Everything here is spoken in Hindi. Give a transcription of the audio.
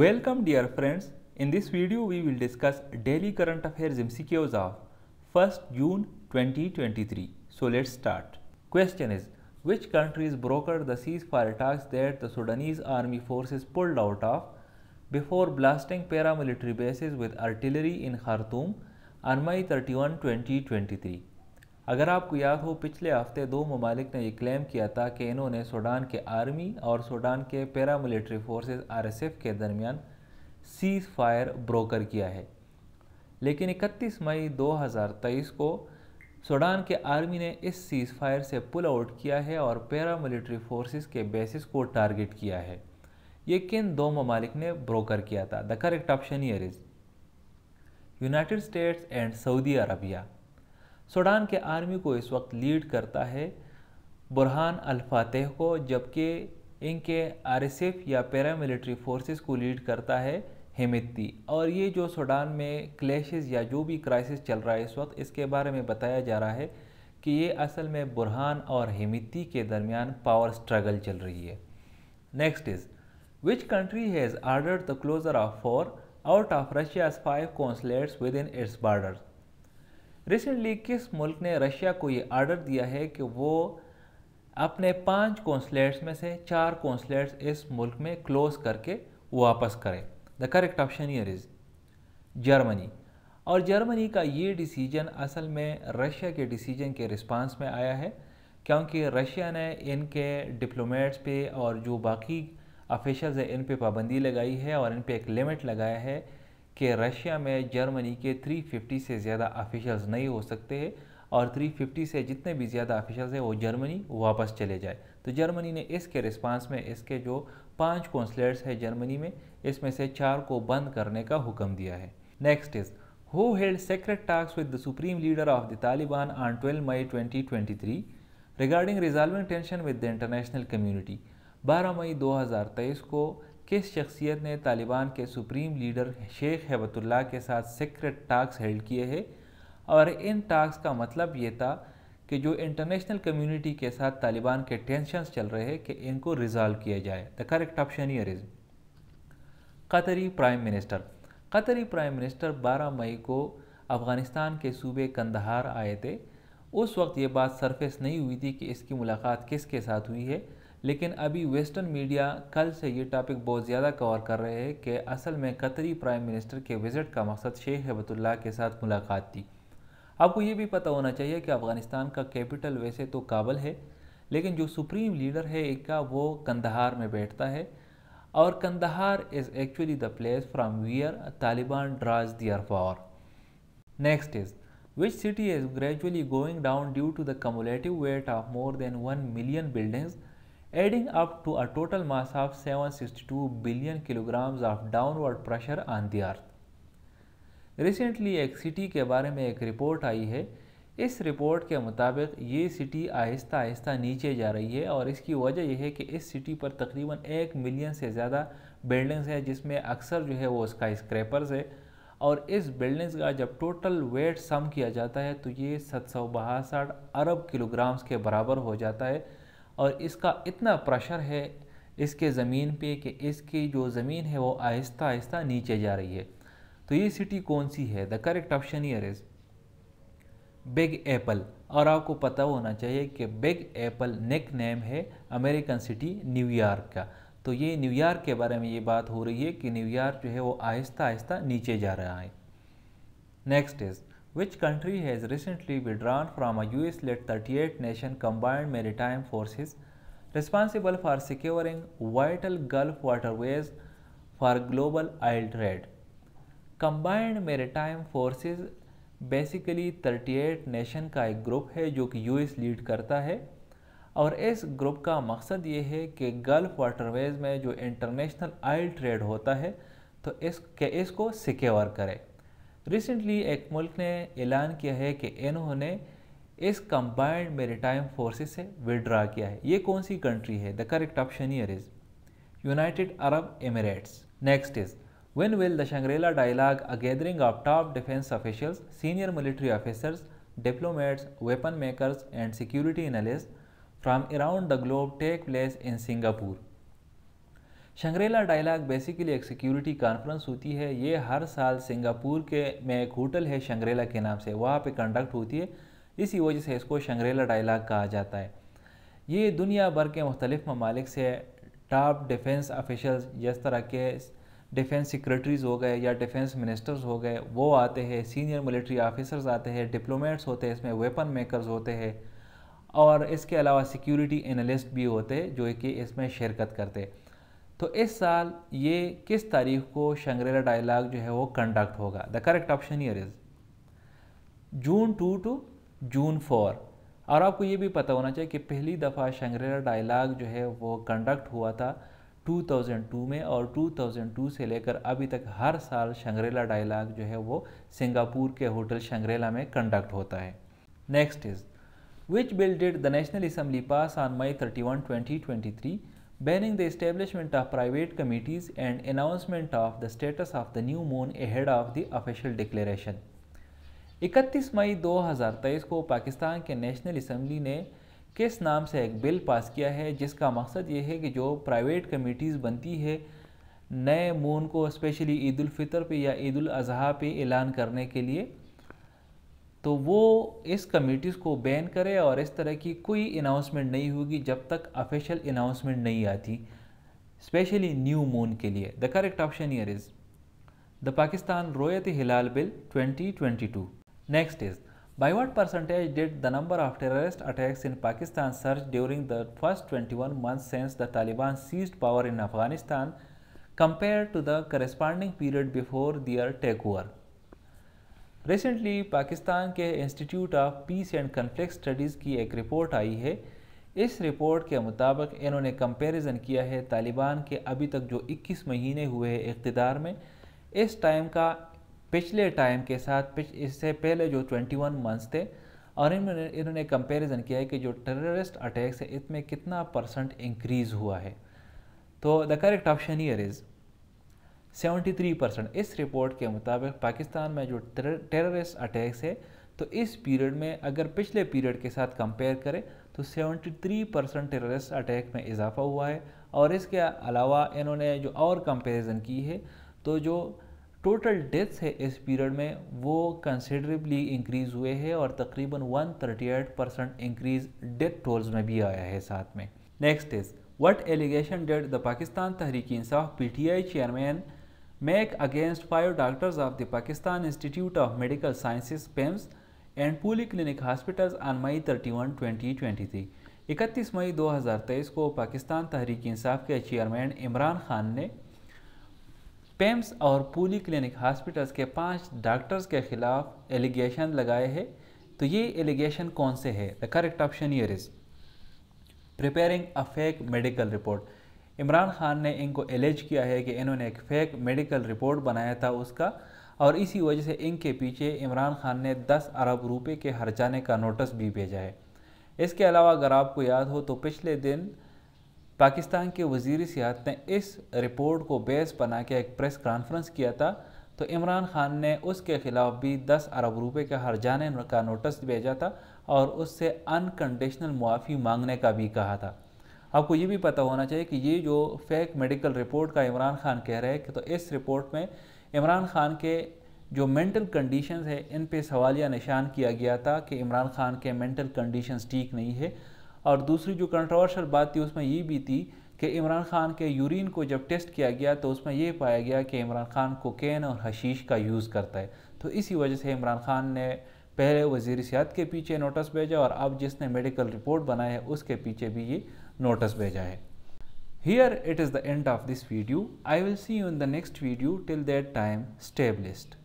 Welcome dear friends. In this video we will discuss daily current affairs MCQs of 1st June 2023. So let's start. Question is which countries brokered the ceasefire talks that the Sudanese army forces pulled out of before blasting paramilitary bases with artillery in Khartoum on May 31, 2023? अगर आपको याद हो पिछले हफ्ते दो ममालिक ने यह क्लेम किया था कि इन्होंने सूडान के आर्मी और सूडान के पैरामिलिट्री फोर्सेस आरएसएफ के दरमियान सीज फायर ब्रोकर किया है लेकिन 31 मई 2023 को सूडान के आर्मी ने इस सीज फायर से पुल आउट किया है और पैरामिलिट्री फोर्सेस के बेसिस को टारगेट किया है ये किन दो ममालिक ने ब्रोकर किया था the correct option here is United States and Saudi Arabia Sudan के आर्मी को इस वक्त लीड करता है बुरहान अलफातह को जबकि इनके आरएसएफ या पैरामिलिट्री फोर्सेस को लीड करता है हिमित्ती और ये जो सूडान में क्लैशेस या जो भी क्राइसिस चल रहा है इस वक्त इसके बारे में बताया जा रहा है कि ये असल में बुरहान और हिमित्ती के दरमियान पावर स्ट्रगल चल रही है next is which country has order the closure of four out of Russia's five consulates within its borders recently किस मुल्क ने रशिया को ये आर्डर दिया है कि वो अपने पांच कौंसलेट्स में से चार कौंसलेट्स इस मुल्क में क्लोज करके वापस करें the correct option here is Germany और जर्मनी का ये डिसीजन असल में रशिया के डिसीजन के रिस्पांस में आया है क्योंकि रशिया ने इनके डिप्लोमेट्स पे और जो बाकी ऑफिशल्स हैं इन पे पाबंदी लगाई है और इन पे एक लिमिट लगाया है कि रशिया में जर्मनी के 350 से ज़्यादा ऑफिशल्स नहीं हो सकते हैं और 350 से जितने भी ज़्यादा ऑफिशल्स हैं वो जर्मनी वापस चले जाए तो जर्मनी ने इसके रिस्पांस में इसके जो पांच कौंसलेट्स हैं जर्मनी में इसमें से चार को बंद करने का हुक्म दिया है next is who held secret टास्क with the supreme leader of the Taliban on twelve May twenty regarding resolving tension with the international community बारह मई 2023 को किस शख्सियत ने तालिबान के सुप्रीम लीडर शेख हैबतुल्ला के साथ सीक्रेट टास्क हेल्ड किए हैं और इन टास्क का मतलब ये था कि जो इंटरनेशनल कम्युनिटी के साथ तालिबान के टेंशन चल रहे हैं कि इनको रिजॉल्व किया जाए the correct option here is Qatari prime minister Qatari prime minister 12 मई को अफ़गानिस्तान के सूबे कंदहार आए थे उस वक्त ये बात सरफेस नहीं हुई थी कि इसकी मुलाकात किसके साथ हुई है लेकिन अभी वेस्टर्न मीडिया कल से ये टॉपिक बहुत ज़्यादा कवर कर रहे हैं कि असल में कतरी प्राइम मिनिस्टर के विज़िट का मकसद शेख हबतुल्ला के साथ मुलाकात थी आपको ये भी पता होना चाहिए कि अफ़गानिस्तान का कैपिटल वैसे तो काबल है लेकिन जो सुप्रीम लीडर है एक का वो कंदहार में बैठता है और Kandahar is actually the place from where Taliban draws their for next is which city is gradually going down due to the cumulative weight of more than one million buildings adding up to a total mass of 762 billion kilograms of downward pressure on the earth. recently एक सिटी के बारे में एक रिपोर्ट आई है इस रिपोर्ट के मुताबिक ये सिटी आहिस्ता आहिस्ता नीचे जा रही है और इसकी वजह यह है कि इस सिटी पर तकरीबन एक मिलियन से ज़्यादा बिल्डिंग्स हैं जिसमें अक्सर जो है वो स्काई स्क्रैपर्स है और इस बिल्डिंग्स का जब टोटल वेट सम किया जाता है तो ये सत अरब किलोग्राम्स के बराबर हो जाता है और इसका इतना प्रेशर है इसके ज़मीन पे कि इसकी जो ज़मीन है वो आहिस्ता आहिस्ता नीचे जा रही है तो ये सिटी कौन सी है the correct option here is big apple और आपको पता होना चाहिए कि बिग एप्पल नेक नेम है अमेरिकन सिटी न्यूयॉर्क का तो ये न्यूयॉर्क के बारे में ये बात हो रही है कि न्यूयॉर्क जो है वो आहिस्ता आहिस्ता नीचे जा रहा है next is Which country has recently withdrawn from a US-led 38-nation combined maritime forces responsible for securing vital Gulf waterways for global oil trade? Combined maritime forces basically 38 nation ka ek group hai jo ki US lead karta hai aur is group ka maqsad ye hai ki gulf waterways mein jo international oil trade hota hai to is ke isko secure kare recently एक मुल्क ने ऐलान किया है कि इन्होंने इस कंबाइंड मेरीटाइम फोर्स से विड्रा किया है ये कौन सी कंट्री है the correct option here is United Arab Emirates next is when will the Shangri La dialogue a gathering of top defence officials senior military officers diplomats weapon makers and security analyst from around the globe take place in Singapore Shangri La dialogue basically एक सिक्योरिटी कॉन्फ्रेंस होती है ये हर साल सिंगापुर के में एक होटल है शंग्रेला के नाम से वहाँ पे कंडक्ट होती है इसी वजह से इसको शंग्रेला डायलाग कहा जाता है ये दुनिया भर के मुख्तलिफ ममालिक से टॉप डिफेंस ऑफिशल्स जिस तरह के डिफेंस सेक्रेटरीज़ हो गए या डिफेंस मिनिस्टर्स हो गए वो आते हैं सीनियर मिलिट्री ऑफिसर्स आते हैं डिप्लोमेट्स होते हैं इसमें वेपन मेकर्स होते हैं और इसके अलावा सिक्योरिटी एनालिस्ट भी होते हैं जो कि इसमें शिरकत करते हैं तो इस साल ये किस तारीख को शंग्रेला डायलॉग जो है वो कंडक्ट होगा the correct option here is June two to June four और आपको ये भी पता होना चाहिए कि पहली दफ़ा शंग्रेला डायलॉग जो है वो कंडक्ट हुआ था 2002 में और 2002 से लेकर अभी तक हर साल शंग्रेला डायलॉग जो है वो सिंगापुर के होटल शंग्रेला में कंडक्ट होता है next is which bill did the national assembly pass on May thirty one twenty twenty three banning the establishment of private committees and announcement of the status of the new moon ahead of the official declaration 31 मई 2023 को पाकिस्तान के नेशनल असम्बली ने किस नाम से एक बिल पास किया है जिसका मकसद ये है कि जो प्राइवेट कमेटीज़ बनती है नए मून को स्पेशली ईद फितर पे या ईद अजहा पे ऐलान करने के लिए तो वो इस कमिटीज़ को बैन करे और इस तरह की कोई अनाउंसमेंट नहीं होगी जब तक ऑफिशियल अनाउंसमेंट नहीं आती स्पेशली न्यू मून के लिए the correct option here is the Pakistan Ruet Hilal bill 2022 next is by what percentage did the number of terrorist attacks in Pakistan surge during the first 21 month since the Taliban seize power in Afghanistan compare to the corresponding period before their take over recently Pakistan के institute of peace and conflict studies की एक रिपोर्ट आई है इस रिपोर्ट के मुताबिक इन्होंने कंपैरिजन किया है तालिबान के अभी तक जो 21 महीने हुए हैं इकतदार में इस टाइम का पिछले टाइम के साथ इससे पहले जो 21 मंथ्स थे और इन्होंने इन्होंने कंपेरिज़न किया है कि जो टेररिस्ट अटैक्स है इसमें कितना परसेंट इंक्रीज़ हुआ है तो the correct option here is 73 percent इस रिपोर्ट के मुताबिक पाकिस्तान में जो टेररिस्ट अटैक्स है तो इस पीरियड में अगर पिछले पीरियड के साथ कंपेयर करें तो 73 परसेंट टेररिस्ट अटैक में इजाफा हुआ है और इसके अलावा इन्होंने जो और कंपेरिज़न की है तो जो टोटल डेथ्स है इस पीरियड में वो कंसिडरेबली इंक्रीज़ हुए हैं और तकरीबन 138 परसेंट इंक्रीज डेथ टोल्स में भी आया है साथ में next is what allegation did the Pakistan Tehreek Insaf P T I chairman make against five doctors of the Pakistan institute of medical sciences PIMS and polyclinic hospitals on May 31, 2023। 31 मई 2023 को पाकिस्तान तहरीक इंसाफ के चेयरमैन इमरान खान ने पेम्स और पोली क्लिनिक हॉस्पिटल्स के पाँच डॉक्टर्स के खिलाफ एलिगेशन लगाए हैं तो ये एलिगेशन कौन से है the correct option here is preparing a fake medical report Imran Khan ने इनको एलेज किया है कि इन्होंने एक फेक मेडिकल रिपोर्ट बनाया था उसका और इसी वजह से इनके पीछे इमरान खान ने 10 अरब रुपए के जाने का नोटिस भी भेजा है इसके अलावा अगर आपको याद हो तो पिछले दिन पाकिस्तान के वजीर सियात ने इस रिपोर्ट को बेस बना के एक प्रेस कॉन्फ्रेंस किया था तो इमरान खान ने उसके ख़िलाफ़ भी 10 अरब रुपए हर जाने का नोटिस भेजा था और उससे अनकंडीशनल मुआफ़ी मांगने का भी कहा था आपको ये भी पता होना चाहिए कि ये जो फेक मेडिकल रिपोर्ट का इमरान खान कह रहे हैं कि तो इस रिपोर्ट में इमरान खान के जो मेंटल कंडीशंस है इन पे सवालिया निशान किया गया था कि इमरान खान के मेंटल कंडीशंस ठीक नहीं है और दूसरी जो कंट्रोवर्शल बात थी उसमें ये भी थी कि इमरान खान के यूरिन को जब टेस्ट किया गया तो उसमें यह पाया गया कि इमरान खान कोकेन और हशीश का यूज़ करता है तो इसी वजह से इमरान खान ने पहले वजीर सियात के पीछे नोटिस भेजा और अब जिसने मेडिकल रिपोर्ट बनाया है उसके पीछे भी ये notice bheja hai. Here it is the end of this video. I will see you in the next video. Till that time, stay blessed.